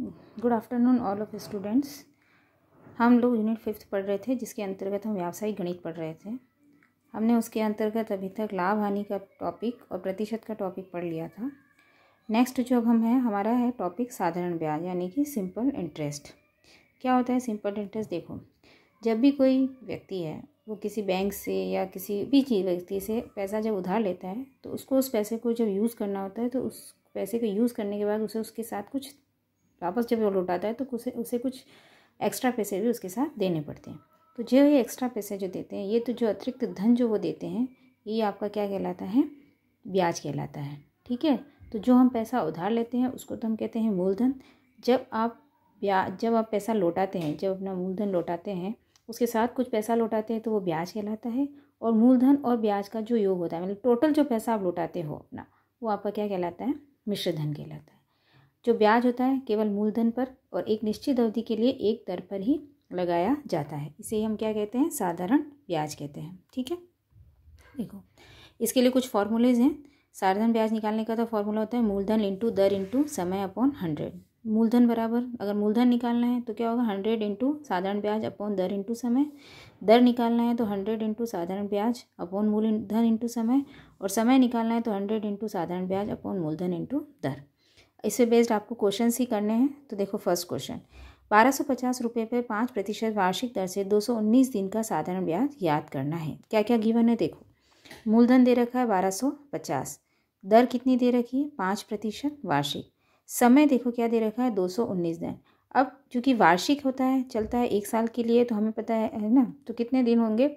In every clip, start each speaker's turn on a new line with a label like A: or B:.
A: good afternoon all of students हम लोग unit fifth पढ़ रहे थे जिसके अंतर्गत हम व्यावसायिक गणित पढ़ रहे थे हमने उसके अंतर्गत अभी तक लाभ हानि का टॉपिक और प्रतिशत का टॉपिक पढ़ लिया था नेक्स्ट जो हम है हमारा है टॉपिक साधारण ब्याज यानी कि सिंपल इंटरेस्ट क्या होता है सिंपल इंटरेस्ट देखो जब भी कोई व्यक्ति है वो किसी बैंक से या किसी भी चीज व्यक्ति से पैसा जब उधार लेता है तो उसको उस पैसे को जब यूज़ करना होता है तो उस पैसे को यूज़ करने के बाद उसे उसके साथ कुछ वापस जब वो लौटाता है तो उसे उसे कुछ एक्स्ट्रा पैसे भी उसके साथ देने पड़ते हैं तो जो ये एक्स्ट्रा पैसे जो देते हैं ये तो जो अतिरिक्त धन जो वो देते हैं ये आपका क्या कहलाता है ब्याज कहलाता है ठीक है तो जो हम पैसा उधार लेते हैं उसको तो हम कहते हैं मूलधन जब आप ब्याज जब आप पैसा लौटाते हैं जब अपना मूलधन लौटाते हैं उसके साथ कुछ पैसा लौटाते हैं तो वो ब्याज कहलाता है और मूलधन और ब्याज का जो योग होता है मतलब टोटल जो पैसा आप लौटाते हो अपना वो आपका क्या कहलाता है मिश्र धन कहलाता है जो ब्याज होता है केवल मूलधन पर और एक निश्चित अवधि के लिए एक दर पर ही लगाया जाता है इसे हम क्या कहते हैं साधारण ब्याज कहते हैं ठीक है देखो इसके लिए कुछ फार्मूलेज हैं साधारण ब्याज निकालने का तो फार्मूला होता है मूलधन इंटू दर इंटू समय अपॉन हंड्रेड मूलधन बराबर अगर मूलधन निकालना है तो क्या होगा हंड्रेड इंटू साधारण ब्याज अपॉन दर इंटू समय दर निकालना है तो हंड्रेड इंटू साधारण ब्याज अपॉन मूलधन इंटू समय और समय निकालना है तो हंड्रेड इंटू साधारण ब्याज अपॉन मूलधन इंटू दर इसे बेस्ड आपको क्वेश्चन ही करने हैं तो देखो फर्स्ट क्वेश्चन बारह सौ पचास रुपये पर पाँच प्रतिशत वार्षिक दर से दो सौ उन्नीस दिन का साधारण ब्याज याद करना है क्या क्या गिवन है देखो मूलधन दे रखा है बारह सौ पचास दर कितनी दे रखी है पाँच प्रतिशत वार्षिक समय देखो क्या दे रखा है दो सौ उन्नीस दिन अब चूँकि वार्षिक होता है चलता है एक साल के लिए तो हमें पता है ना तो कितने दिन होंगे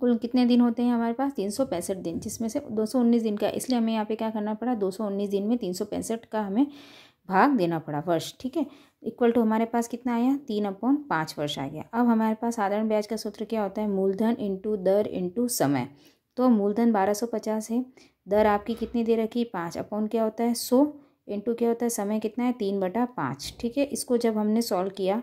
A: कुल कितने दिन होते हैं हमारे पास तीन सौ पैंसठ दिन जिसमें से दो सौ उन्नीस दिन का इसलिए हमें यहाँ पे क्या करना पड़ा दो सौ उन्नीस दिन में तीन सौ पैंसठ का हमें भाग देना पड़ा वर्ष ठीक है इक्वल टू हमारे पास कितना आया तीन अपॉन पाँच वर्ष आ गया अब हमारे पास साधारण ब्याज का सूत्र क्या होता है मूलधन इंटू दर इंटू समय तो मूलधन बारह सौ पचास है दर आपकी कितनी दे रखी पाँच अपॉन क्या होता है सौ इंटू क्या होता है समय कितना है तीन बटा पाँच ठीक है इसको जब हमने सॉल्व किया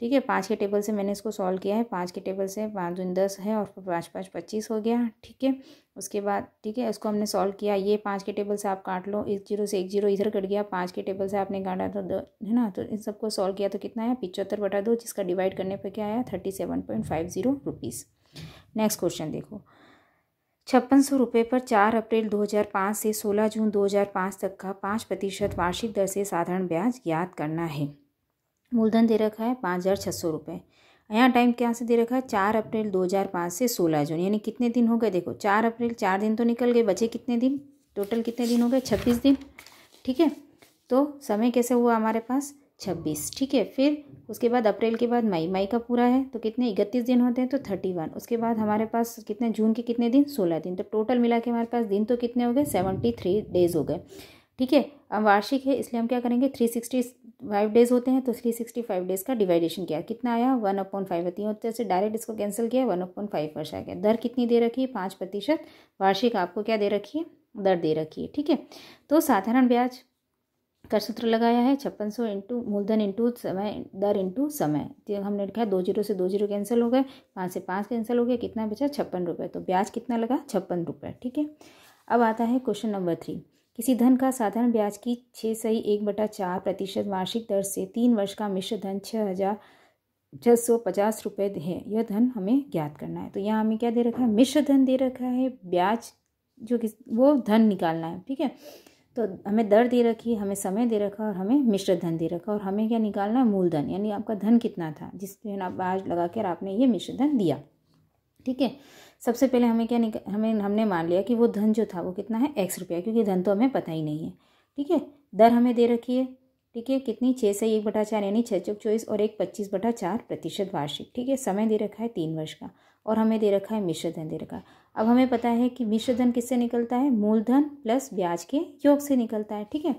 A: ठीक है पाँच के टेबल से मैंने इसको सॉल्व किया है पाँच के टेबल से पाँच दून दस है और पाँच पाँच पच्चीस हो गया ठीक है उसके बाद ठीक है उसको हमने सॉल्व किया ये पाँच के टेबल से आप काट लो एक जीरो से एक जीरो इधर कट गया पाँच के टेबल से आपने काटा तो दो है ना तो इन सबको सॉल्व किया तो कितना आया पिचहत्तर बटा दो जिसका डिवाइड करने पर क्या आया thirty seven point five zero rupees next question देखो छप्पन सौ रुपये पर चार अप्रैल 2005 से 16 जून 2005 तक का पाँच प्रतिशत वार्षिक दर से साधारण ब्याज ज्ञात करना है मूलधन दे रखा है पाँच हज़ार छः सौ रुपये यहाँ टाइम क्या से दे रखा है चार अप्रैल दो हज़ार पाँच से सोलह जून यानी कितने दिन हो गए देखो चार अप्रैल चार दिन तो निकल गए बचे कितने दिन टोटल कितने दिन हो गए छब्बीस दिन ठीक है तो समय कैसे हुआ हमारे पास छब्बीस ठीक है फिर उसके बाद अप्रैल के बाद मई मई का पूरा है तो कितने इकतीस दिन होते हैं तो थर्टी वन उसके बाद हमारे पास कितने जून के कितने दिन सोलह दिन तो टोटल मिला के हमारे पास दिन तो कितने हो गए सेवेंटी थ्री डेज हो गए ठीक है अब वार्षिक है इसलिए हम क्या करेंगे थ्री सिक्सटी फाइव डेज़ होते हैं तो थ्री सिक्सटी फाइव डेज़ का डिवाइडेशन किया कितना आया वन अपॉइंट फाइव होती है जैसे तो डायरेक्ट इसको कैंसिल किया वन अपॉइंट फाइव वर्ष आ गया दर कितनी दे रखी है पाँच प्रतिशत वार्षिक आपको क्या दे रखी है दर दे रखी है ठीक है तो साधारण ब्याज कर सूत्र लगाया है छप्पन सौ इंटू मूलधन इंटू समय दर इंटू समय तो हमने लिखा है दो जीरो से दो जीरो कैंसिल हो गए पाँच से पाँच कैंसिल हो गया कितना बचा छप्पन रुपये तो ब्याज कितना लगा छप्पन रुपये ठीक है अब आता है क्वेश्चन नंबर थ्री किसी धन का साधारण ब्याज की छः सही एक बटा चार प्रतिशत वार्षिक दर से तीन वर्ष का मिश्र धन छः हज़ार छः सौ पचास रुपये है यह धन हमें ज्ञात करना है तो यहाँ हमें क्या दे रखा है मिश्र धन दे रखा है ब्याज जो कि वो धन निकालना है ठीक है तो हमें दर दे रखी हमें समय दे रखा और हमें मिश्र धन दे रखा और हमें क्या निकालना है मूलधन यानी आपका धन कितना था जिस आप आज लगा कर आपने ये मिश्र धन दिया ठीक है सबसे पहले हमें क्या निक... हमें हमने मान लिया कि वो धन जो था वो कितना है एक्स रुपया क्योंकि धन तो हमें पता ही नहीं है ठीक है दर हमें दे रखी है ठीक है कितनी छः से एक बटा चार यानी छः चौक चौबीस और एक पच्चीस बटा चार प्रतिशत वार्षिक ठीक है समय दे रखा है तीन वर्ष का और हमें दे रखा है मिश्र धन दे रखा है अब हमें पता है कि मिश्र धन किससे निकलता है मूलधन प्लस ब्याज के योग से निकलता है ठीक है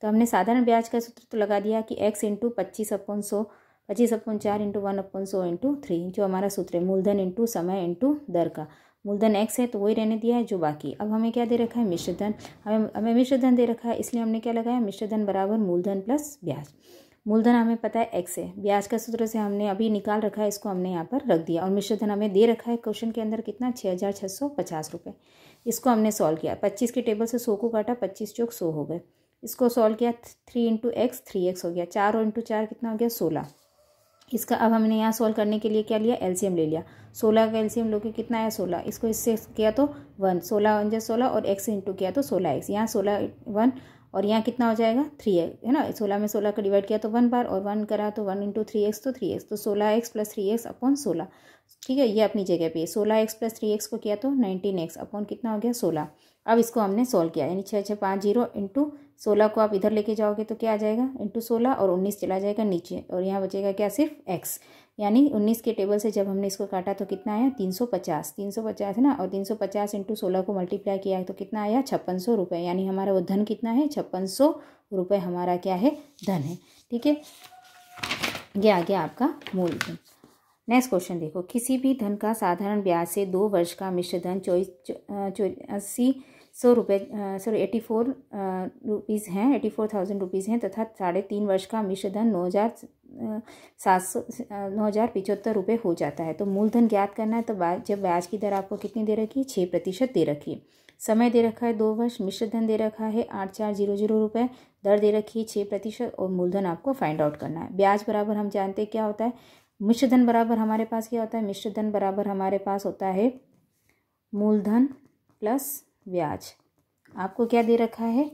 A: तो हमने साधारण ब्याज का सूत्र तो लगा दिया कि एक्स इंटू पच्चीस अपॉन सौ पच्चीस अपन चार इंटू वन अपन सौ इंटू थ्री जो हमारा सूत्र है मूलधन इंटू समय इंटू दर का मूलधन एक्स है तो वही रहने दिया है जो बाकी अब हमें क्या दे रखा है मिश्र धन हमें हमें मिश्रधन दे रखा है इसलिए हमने क्या लगाया मिश्र धन बराबर मूलधन प्लस ब्याज मूलधन हमें पता है एक्स है ब्याज का सूत्र से हमने अभी निकाल रखा है इसको हमने यहाँ पर रख दिया और मिश्रधन हमें दे रखा है क्वेश्चन के अंदर कितना छः हज़ार छः सौ पचास रुपये इसको हमने सॉल्व किया पच्चीस के टेबल से सौ को काटा पच्चीस चौक सौ हो गए इसको सॉल्व किया three into X three X हो गया चार और इंटू चार कितना हो गया सोलह इसका अब हमने यहाँ सोल्व करने के लिए क्या लिया एलसीएम ले लिया सोलह का एलसीएम लोगे कितना है सोलह इसको इससे किया तो वन सोलह वन जै सोलह और एक्स इंटू किया तो सोलह एक्स यहाँ सोलह वन और यहाँ कितना हो जाएगा थ्री एक्स है ना सोलह में सोलह का डिवाइड किया तो वन बार और वन करा तो वन इंटू थ्री एक्स तो थ्री एक्स तो सोलह X plus three X upon सोलह ठीक है ये अपनी जगह पे सोलह एक्स प्लस थ्री एक्स को किया तो नाइनटीन एक्स अपॉन कितना हो गया सोलह अब इसको हमने सोल्व किया यानी छः छः पाँच जीरो इंटू सोलह को आप इधर लेके जाओगे तो क्या आ जाएगा इंटू सोलह और उन्नीस चला जाएगा नीचे और यहाँ बचेगा क्या सिर्फ एक्स यानी उन्नीस के टेबल से जब हमने इसको काटा तो कितना आया तीन सौ पचास तीन सौ पचास है ना और तीन सौ पचास इंटू सोलह को मल्टीप्लाई किया तो कितना आया छप्पन सौ रुपये यानी हमारा वो धन कितना है छप्पन सौ रुपये हमारा क्या है धन है ठीक है ये आ गया आपका मूल धन नेक्स्ट क्वेश्चन देखो किसी भी धन का साधारण ब्याज से दो वर्ष का मिश्र धन चौ चौरासी चो, सौ रुपये सॉरी एटी फोर रुपीज़ हैं एटी फोर थाउजेंड रुपीज़ हैं तथा साढ़े तीन वर्ष का मिश्र धन नौ हज़ार सात सौ नौ हज़ार पिचहत्तर रुपये हो जाता है तो मूलधन ज्ञात करना है तो जब ब्याज की दर आपको कितनी दे रखी है छः प्रतिशत दे रखी है समय दे रखा है दो वर्ष मिश्रधन दे रखा है आठ चार जीरो जीरो रुपये दर दे रखी है छः प्रतिशत और मूलधन आपको फाइंड आउट करना है ब्याज बराबर हम जानते क्या होता है मिश्रधन बराबर हमारे पास क्या होता है मिश्र धन बराबर हमारे पास होता है मूलधन प्लस ब्याज आपको क्या दे रखा है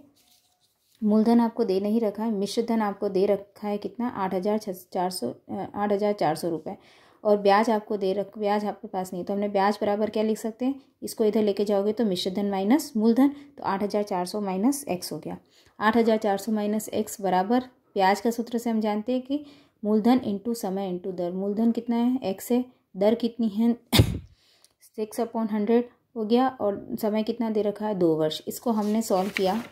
A: मूलधन आपको दे नहीं रखा है मिश्र धन आपको दे रखा है कितना आठ हज़ार चार सौ आठ हज़ार चार सौ रुपये और ब्याज आपको दे रख ब्याज आपके पास नहीं तो हमने ब्याज बराबर क्या लिख सकते हैं इसको इधर लेके जाओगे तो मिश्र धन माइनस मूलधन तो आठ हज़ार चार सौ माइनस एक्स हो गया आठ हज़ार चार सौ माइनस एक्स बराबर ब्याज का सूत्र से हम जानते हैं कि मूलधन इंटू समय इंटू दर मूलधन कितना है एक्स है दर कितनी है सिक्स अपॉन हंड्रेड हो गया और समय कितना दे रखा है दो वर्ष इसको हमने सॉल्व किया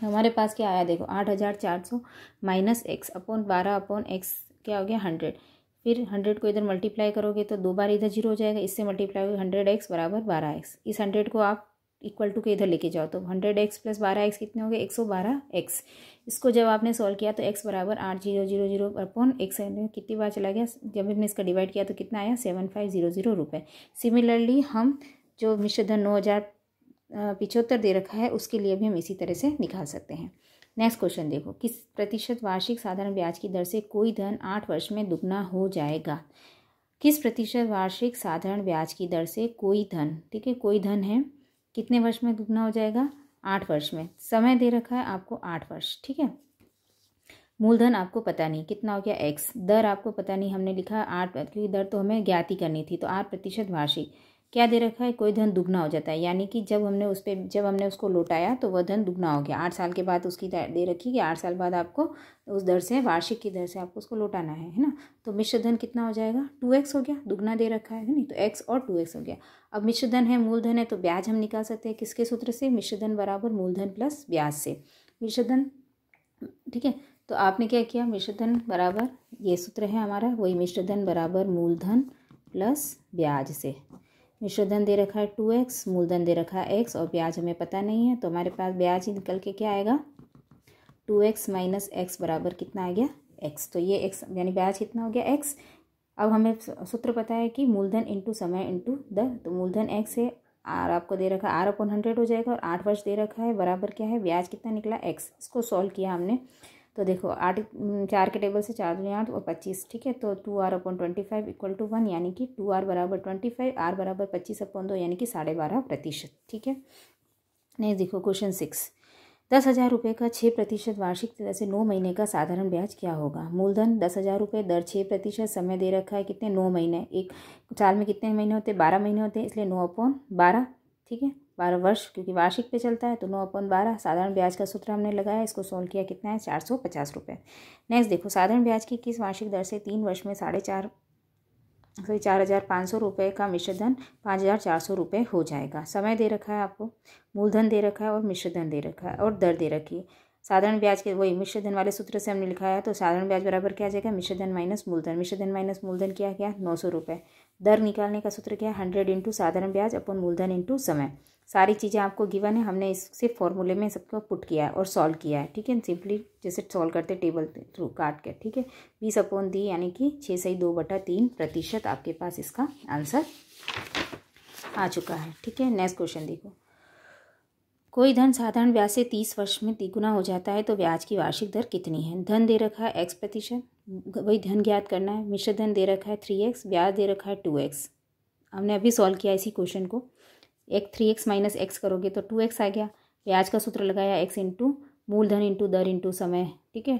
A: हमारे पास क्या आया देखो आठ हज़ार चार सौ माइनस एक्स अपॉन बारह अपॉन एक्स क्या हो गया हंड्रेड फिर हंड्रेड को इधर मल्टीप्लाई करोगे तो दो बार इधर जीरो हो जाएगा इससे मल्टीप्लाई होगा हंड्रेड एक्स बराबर बारह एक्स इस हंड्रेड को आप इक्वल टू के इधर लेके जाओ तो हंड्रेड एक्स प्लस बारह एक्स कितने हो गए एक सौ बारह एक्स इसको जब आपने सॉल्व किया तो एक्स बराबर आठ zero zero zero upon X कितनी बार चला गया जब हमने इसका डिवाइड किया तो कितना आया सेवन फाइव जीरो जीरो रुपये सिमिलरली हम जो मिश्र धन नौ हज़ार पिछहत्तर दे रखा है उसके लिए भी हम इसी तरह से निकाल सकते हैं नेक्स्ट क्वेश्चन देखो किस प्रतिशत वार्षिक साधारण ब्याज की दर से कोई धन आठ वर्ष में दुगना हो जाएगा किस प्रतिशत वार्षिक साधारण ब्याज की दर से कोई धन ठीक है कोई धन है कितने वर्ष में दुगना हो जाएगा आठ वर्ष में समय दे रखा है आपको आठ वर्ष ठीक है मूलधन आपको पता नहीं कितना हो गया एक्स दर आपको पता नहीं हमने लिखा आठ क्योंकि दर तो हमें ज्ञाति करनी थी तो आठ प्रतिशत वार्षिक क्या दे रखा है कोई धन दुगना हो जाता है यानी कि जब हमने उस पर जब हमने उसको लौटाया तो वह धन दुगना हो गया आठ साल के बाद उसकी दे रखी कि आठ साल बाद आपको उस दर से वार्षिक की दर से आपको उसको लौटाना है है ना तो मिश्र धन कितना हो जाएगा टू एक्स हो गया दुगना दे रखा है नहीं तो एक्स और टू एक्स हो गया अब मिश्र धन है मूलधन है तो ब्याज हम निकाल सकते हैं किसके सूत्र से मिश्र धन बराबर मूलधन प्लस ब्याज से मिश्र धन ठीक है तो आपने क्या किया मिश्रधन बराबर ये सूत्र है हमारा वही मिश्रधन बराबर मूलधन प्लस ब्याज से मिश्रधन दे रखा है टू एक्स मूलधन दे रखा है एक्स और ब्याज हमें पता नहीं है तो हमारे पास ब्याज ही निकल के क्या आएगा टू एक्स माइनस एक्स बराबर कितना आ गया एक्स तो ये एक्स यानी ब्याज कितना हो गया एक्स अब हमें सूत्र पता है कि मूलधन इंटू समय इंटू दर तो मूलधन एक्स है आर आपको दे रखा है आर अपन हंड्रेड हो जाएगा और आठ वर्ष दे रखा है बराबर क्या है ब्याज कितना निकला एक्स इसको सॉल्व किया हमने तो देखो आठ चार के टेबल से चार दूनी आठ और पच्चीस ठीक है तो two R upon twenty five equal to one यानी कि टू आर बराबर ट्वेंटी फाइव आर बराबर पच्चीस अपॉन दो यानी कि साढ़े बारह प्रतिशत ठीक है नेक्स्ट देखो क्वेश्चन सिक्स दस हज़ार रुपये का छः प्रतिशत वार्षिक तरह से नौ महीने का साधारण ब्याज क्या होगा मूलधन दस हज़ार रुपये दर छः प्रतिशत समय दे रखा है कितने नौ महीने एक साल में कितने महीने होते हैं बारह महीने होते हैं इसलिए नौ अपॉन बारह ठीक है बारह वर्ष क्योंकि वार्षिक पे चलता है तो नौ अपन बारह साधारण ब्याज का सूत्र हमने लगाया इसको सोल्व किया कितना है चार सौ पचास रुपये नेक्स्ट देखो साधारण ब्याज की किस वार्षिक दर से तीन वर्ष में साढ़े चार सॉरी चार हज़ार पाँच सौ रुपये का मिश्रधन पाँच हज़ार चार सौ रुपये हो जाएगा समय दे रखा है आपको मूलधन दे रखा है और मिश्रधन दे रखा है और दर दे रखी है साधारण ब्याज के वही मिश्रधन वाले सूत्र से हमने लिखा है तो साधारण ब्याज बराबर क्या आ जाएगा मिश्रधन माइनस मूलधन मिश्रधन माइनस मूलधन क्या क्या नौ सौ रुपये दर निकालने का सूत्र क्या है हंड्रेड इंटू साधारण ब्याज अपन मूलधन इंटू समय सारी चीज़ें आपको गिवन है हमने इससे फॉर्मूले में सबको पुट किया है और सॉल्व किया है ठीक है सिंपली जैसे सॉल्व करते टेबल थ्रू काट के ठीक है बीस अपॉन दी यानी कि छः ही दो बटा तीन प्रतिशत आपके पास इसका आंसर आ चुका है ठीक है नेक्स्ट क्वेश्चन देखो कोई धन साधारण ब्याज से तीस वर्ष में तिगुना हो जाता है तो ब्याज की वार्षिक दर कितनी है धन दे रखा है एक्स प्रतिशत वही धन ज्ञात करना है मिश्र धन दे रखा है थ्री एक्स ब्याज दे रखा है टू एक्स हमने अभी सॉल्व किया इसी क्वेश्चन को एक थ्री एक्स माइनस एक्स करोगे तो टू एक्स आ गया ब्याज का सूत्र लगाया एक्स इंटू मूलधन इंटू दर इंटू समय ठीक है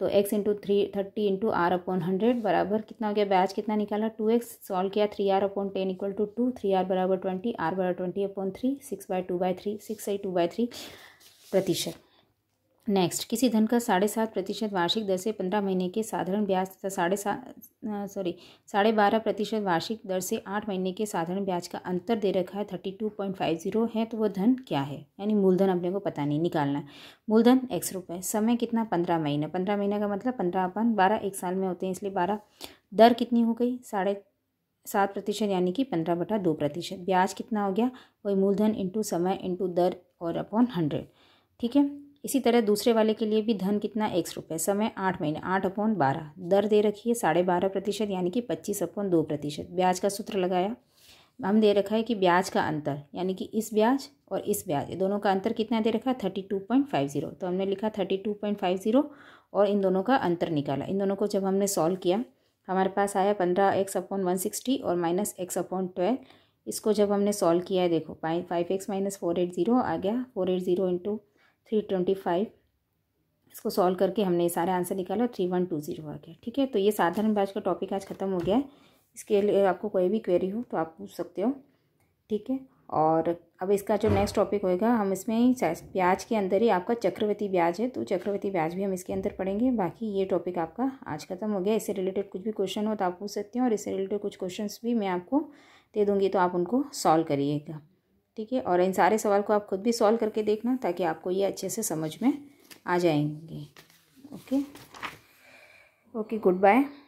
A: तो X into three thirty into R upon hundred बराबर कितना हो गया ब्याज कितना निकाला टू एक्स सॉल्व किया three R upon ten equal to two two three बराबर ट्वेंटी आर बराबर twenty upon three six by two by three six I two by three प्रतिशत नेक्स्ट किसी धन का साढ़े सात प्रतिशत वार्षिक दर से पंद्रह महीने के साधारण ब्याज तथा साढ़े सात सॉरी साढ़े बारह प्रतिशत वार्षिक दर से आठ महीने के साधारण ब्याज का अंतर दे रखा है thirty two point five zero है तो वह धन क्या है यानी मूलधन अपने को पता नहीं निकालना मूलधन एक्स रुपये समय कितना पंद्रह महीना पंद्रह महीना का मतलब पंद्रह अपन बारह एक साल में होते हैं इसलिए बारह दर कितनी हो गई साढ़े सात प्रतिशत यानी कि पंद्रह बटा दो प्रतिशत ब्याज कितना हो गया वही मूलधन इंटू समय इंटू दर और अपॉन हंड्रेड ठीक है इसी तरह दूसरे वाले के लिए भी धन कितना एक्स रुपये समय आठ महीने आठ अपॉन बारह दर दे रखी है साढ़े बारह प्रतिशत यानी कि पच्चीस अपॉन दो प्रतिशत ब्याज का सूत्र लगाया हम दे रखा है कि ब्याज का अंतर यानी कि इस ब्याज और इस ब्याज दोनों का अंतर कितना दे रखा है thirty two point five zero तो हमने लिखा thirty two point five zero और इन दोनों का अंतर निकाला इन दोनों को जब हमने सॉल्व किया हमारे पास आया पंद्रह एक्स अपॉन वन सिक्सटी और माइनस एक्स अपॉन ट्वेल्व इसको जब हमने सॉल्व किया है देखो five X minus four eight zero आ गया four eight zero into three twenty five इसको सॉल्व करके हमने ये सारे आंसर निकाला थ्री वन टू जीरो आ गया ठीक है तो ये साधारण ब्याज का टॉपिक आज ख़त्म हो गया है इसके लिए आपको कोई भी क्वेरी हो तो आप पूछ सकते हो ठीक है और अब इसका जो नेक्स्ट टॉपिक होएगा हम इसमें ब्याज के अंदर ही आपका चक्रवर्ती ब्याज है तो चक्रवर्ती ब्याज भी हम इसके अंदर पढ़ेंगे बाकी ये टॉपिक आपका आज ख़त्म हो गया इससे रिलेटेड कुछ भी क्वेश्चन हो तो आप पूछ सकते हैं और इससे रिलेटेड कुछ क्वेश्चंस भी मैं आपको दे दूँगी तो आप उनको सॉल्व करिएगा ठीक है और इन सारे सवाल को आप खुद भी सॉल्व करके देखना ताकि आपको ये अच्छे से समझ में आ जाएंगे ओके ओके गुड बाय